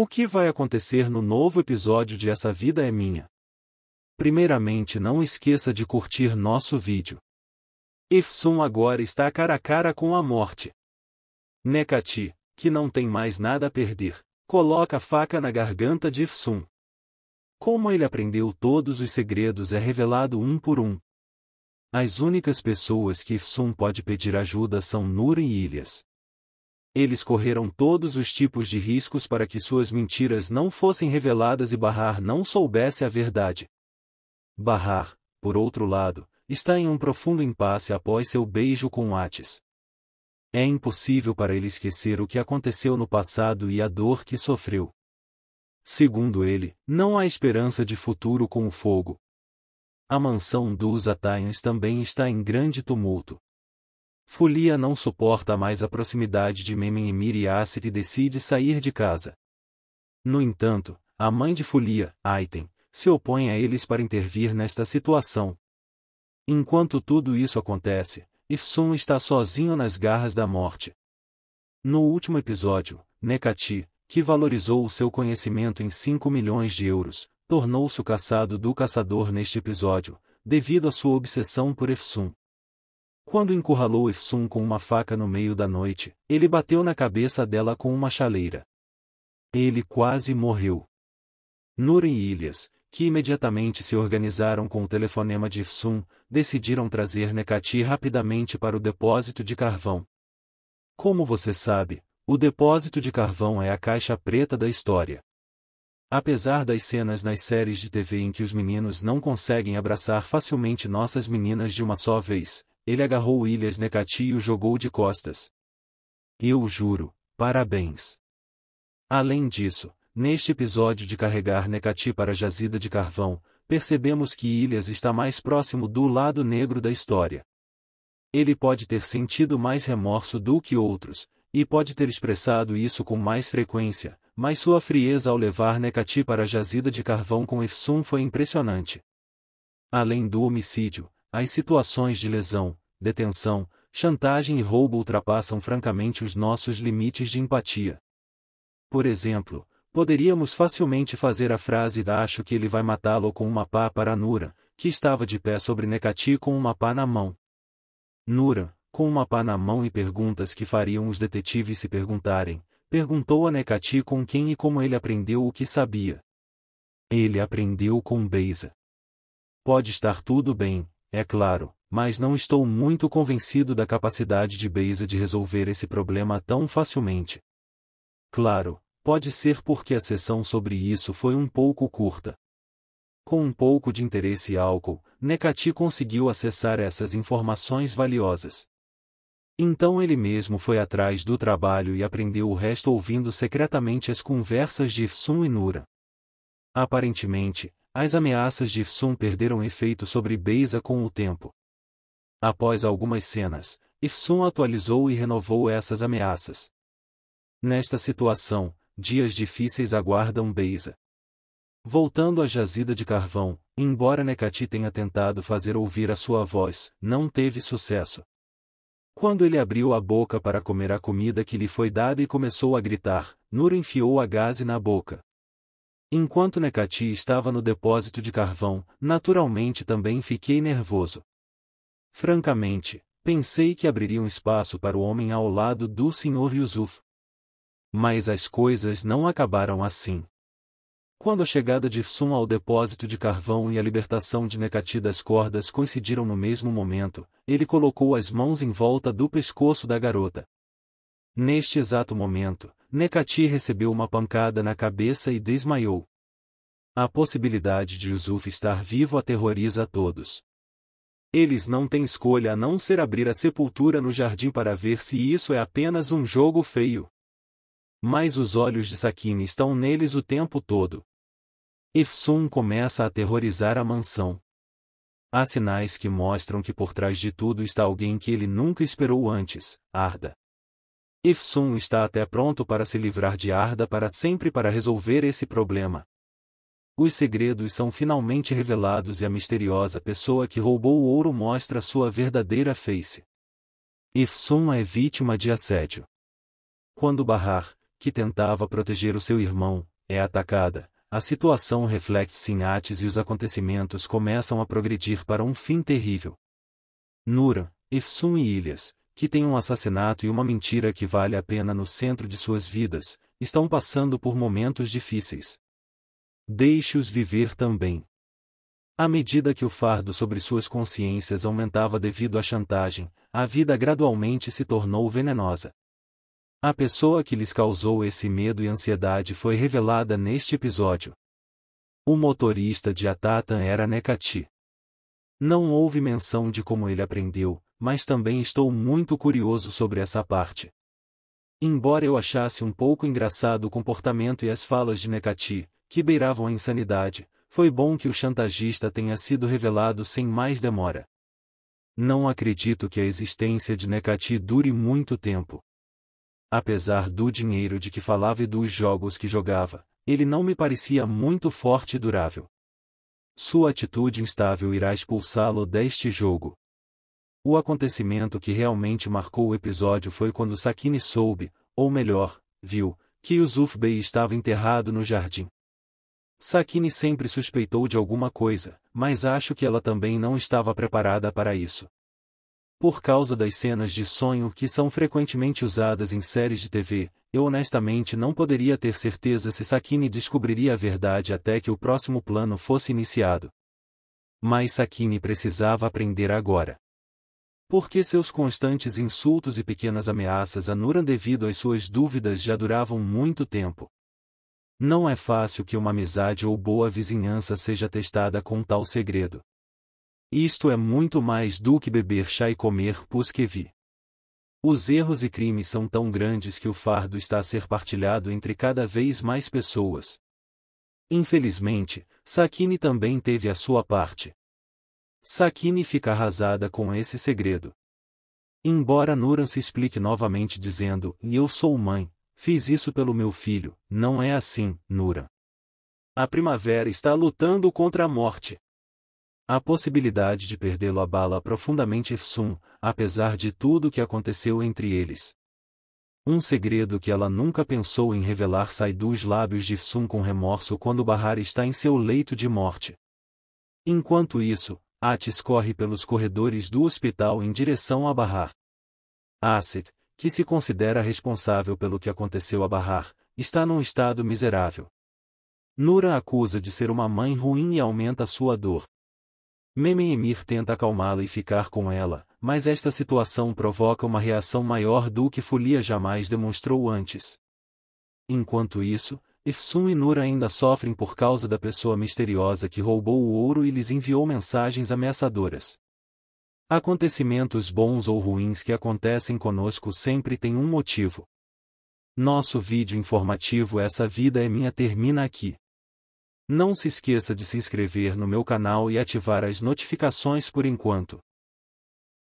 O que vai acontecer no novo episódio de Essa Vida é Minha? Primeiramente não esqueça de curtir nosso vídeo. Ifsun agora está cara a cara com a morte. Nekati, que não tem mais nada a perder, coloca a faca na garganta de Ifsun. Como ele aprendeu todos os segredos é revelado um por um. As únicas pessoas que Ifsun pode pedir ajuda são Nur e Ilhas eles correram todos os tipos de riscos para que suas mentiras não fossem reveladas e Barrar não soubesse a verdade. Barrar, por outro lado, está em um profundo impasse após seu beijo com Atis. É impossível para ele esquecer o que aconteceu no passado e a dor que sofreu. Segundo ele, não há esperança de futuro com o fogo. A mansão dos Ataians também está em grande tumulto. Folia não suporta mais a proximidade de Memimir e Acid e decide sair de casa. No entanto, a mãe de Folia, Aitem, se opõe a eles para intervir nesta situação. Enquanto tudo isso acontece, Ifsun está sozinho nas garras da morte. No último episódio, Nekati, que valorizou o seu conhecimento em 5 milhões de euros, tornou-se o caçado do caçador neste episódio, devido à sua obsessão por Efsun. Quando encurralou Efsun com uma faca no meio da noite, ele bateu na cabeça dela com uma chaleira. Ele quase morreu. Nur e Ilhas, que imediatamente se organizaram com o telefonema de Ifsun, decidiram trazer Nekati rapidamente para o depósito de carvão. Como você sabe, o depósito de carvão é a caixa preta da história. Apesar das cenas nas séries de TV em que os meninos não conseguem abraçar facilmente nossas meninas de uma só vez, ele agarrou Ilhas Nekati e o jogou de costas. Eu juro, parabéns. Além disso, neste episódio de carregar Necati para a jazida de carvão, percebemos que Ilhas está mais próximo do lado negro da história. Ele pode ter sentido mais remorso do que outros, e pode ter expressado isso com mais frequência, mas sua frieza ao levar Necati para a jazida de carvão com Efsun foi impressionante. Além do homicídio, as situações de lesão, detenção, chantagem e roubo ultrapassam francamente os nossos limites de empatia. Por exemplo, poderíamos facilmente fazer a frase da acho que ele vai matá-lo com uma pá para Nura, que estava de pé sobre Nekati com uma pá na mão. Nura, com uma pá na mão e perguntas que fariam os detetives se perguntarem, perguntou a Nekati com quem e como ele aprendeu o que sabia. Ele aprendeu com Beisa. Pode estar tudo bem, é claro, mas não estou muito convencido da capacidade de Beisa de resolver esse problema tão facilmente. Claro, pode ser porque a sessão sobre isso foi um pouco curta. Com um pouco de interesse e álcool, Nekati conseguiu acessar essas informações valiosas. Então ele mesmo foi atrás do trabalho e aprendeu o resto ouvindo secretamente as conversas de Ifsun e Nura. Aparentemente, as ameaças de Ifsun perderam efeito sobre Beisa com o tempo. Após algumas cenas, Ifsun atualizou e renovou essas ameaças. Nesta situação, dias difíceis aguardam Beisa. Voltando à jazida de carvão, embora Nekati tenha tentado fazer ouvir a sua voz, não teve sucesso. Quando ele abriu a boca para comer a comida que lhe foi dada e começou a gritar, Nur enfiou a gaze na boca. Enquanto Nekati estava no depósito de carvão, naturalmente também fiquei nervoso. Francamente, pensei que abriria um espaço para o homem ao lado do Sr. Yusuf. Mas as coisas não acabaram assim. Quando a chegada de Sun ao depósito de carvão e a libertação de Nekati das cordas coincidiram no mesmo momento, ele colocou as mãos em volta do pescoço da garota. Neste exato momento, Nekati recebeu uma pancada na cabeça e desmaiou. A possibilidade de Yusuf estar vivo aterroriza a todos. Eles não têm escolha a não ser abrir a sepultura no jardim para ver se isso é apenas um jogo feio. Mas os olhos de Sakim estão neles o tempo todo. Ifsun começa a aterrorizar a mansão. Há sinais que mostram que por trás de tudo está alguém que ele nunca esperou antes, Arda. Ifsun está até pronto para se livrar de Arda para sempre para resolver esse problema. Os segredos são finalmente revelados e a misteriosa pessoa que roubou o ouro mostra sua verdadeira face. Ifsun é vítima de assédio. Quando Barrar, que tentava proteger o seu irmão, é atacada, a situação reflete-se em Ates e os acontecimentos começam a progredir para um fim terrível. Nura, Ifsun e Ilhas, que têm um assassinato e uma mentira que vale a pena no centro de suas vidas, estão passando por momentos difíceis. Deixe-os viver também. À medida que o fardo sobre suas consciências aumentava devido à chantagem, a vida gradualmente se tornou venenosa. A pessoa que lhes causou esse medo e ansiedade foi revelada neste episódio. O motorista de Atatan era Nekati. Não houve menção de como ele aprendeu, mas também estou muito curioso sobre essa parte. Embora eu achasse um pouco engraçado o comportamento e as falas de Nekati, que beiravam a insanidade, foi bom que o chantagista tenha sido revelado sem mais demora. Não acredito que a existência de Nekati dure muito tempo. Apesar do dinheiro de que falava e dos jogos que jogava, ele não me parecia muito forte e durável. Sua atitude instável irá expulsá-lo deste jogo. O acontecimento que realmente marcou o episódio foi quando Sakine soube, ou melhor, viu, que Yusuf Bey estava enterrado no jardim. Sakine sempre suspeitou de alguma coisa, mas acho que ela também não estava preparada para isso. Por causa das cenas de sonho que são frequentemente usadas em séries de TV, eu honestamente não poderia ter certeza se Sakine descobriria a verdade até que o próximo plano fosse iniciado. Mas Sakine precisava aprender agora. Porque seus constantes insultos e pequenas ameaças a Nuran devido às suas dúvidas já duravam muito tempo. Não é fácil que uma amizade ou boa vizinhança seja testada com tal segredo. Isto é muito mais do que beber chá e comer puskevi. Os erros e crimes são tão grandes que o fardo está a ser partilhado entre cada vez mais pessoas. Infelizmente, Sakine também teve a sua parte. Sakine fica arrasada com esse segredo. Embora Nuran se explique novamente dizendo, eu sou mãe, fiz isso pelo meu filho, não é assim, Nuran. A primavera está lutando contra a morte. A possibilidade de perdê-lo abala profundamente Efsun, apesar de tudo o que aconteceu entre eles. Um segredo que ela nunca pensou em revelar sai dos lábios de Efsun com remorso quando Bahar está em seu leito de morte. Enquanto isso, Atis corre pelos corredores do hospital em direção a Barrar. Acid, que se considera responsável pelo que aconteceu a Barrar, está num estado miserável. Nura acusa de ser uma mãe ruim e aumenta sua dor. Meme Emir tenta acalmá-la e ficar com ela, mas esta situação provoca uma reação maior do que Folia jamais demonstrou antes. Enquanto isso, Ifsun e Nur ainda sofrem por causa da pessoa misteriosa que roubou o ouro e lhes enviou mensagens ameaçadoras. Acontecimentos bons ou ruins que acontecem conosco sempre têm um motivo. Nosso vídeo informativo Essa Vida é Minha termina aqui. Não se esqueça de se inscrever no meu canal e ativar as notificações por enquanto.